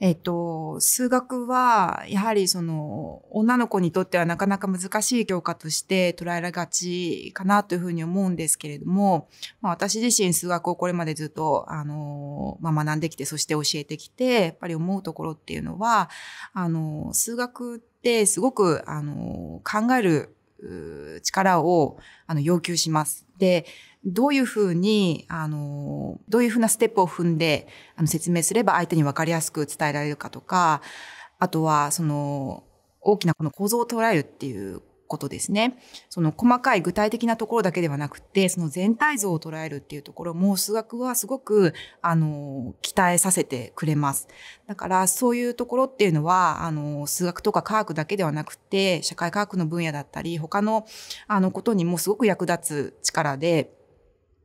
えっと、数学は、やはりその、女の子にとってはなかなか難しい教科として捉えられがちかなというふうに思うんですけれども、まあ、私自身数学をこれまでずっと、あの、まあ、学んできて、そして教えてきて、やっぱり思うところっていうのは、あの、数学ってすごく、あの、考える力をあの要求します。で、どういうふうに、あの、どういうふうなステップを踏んで、あの、説明すれば相手に分かりやすく伝えられるかとか、あとは、その、大きなこの構造を捉えるっていうことですね。その細かい具体的なところだけではなくて、その全体像を捉えるっていうところも数学はすごく、あの、鍛えさせてくれます。だからそういうところっていうのは、あの、数学とか科学だけではなくて、社会科学の分野だったり、他の、あの、ことにもすごく役立つ力で、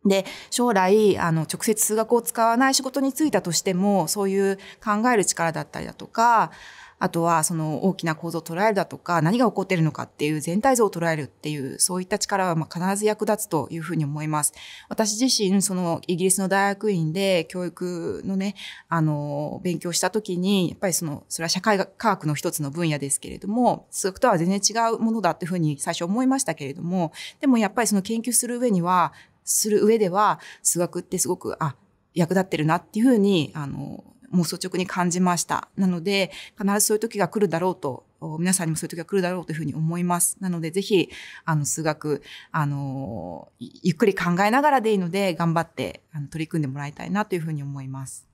で、将来、あの、直接数学を使わない仕事に就いたとしても、そういう考える力だったりだとか、あとはその大きな構造を捉えるだとか、何が起こっているのかっていう全体像を捉えるっていう、そういった力はま必ず役立つというふうに思います。私自身、そのイギリスの大学院で教育のね、あの、勉強した時に、やっぱりその、それは社会科学の一つの分野ですけれども、数学とは全然違うものだっていうふうに最初思いましたけれども、でもやっぱりその研究する上には、する上では、数学ってすごく、あ、役立ってるなっていうふうに、あの、もう率直に感じました。なので、必ずそういう時が来るだろうと、皆さんにもそういう時が来るだろうというふうに思います。なので、ぜひ、あの、数学、あの、ゆっくり考えながらでいいので、頑張って、あの、取り組んでもらいたいなというふうに思います。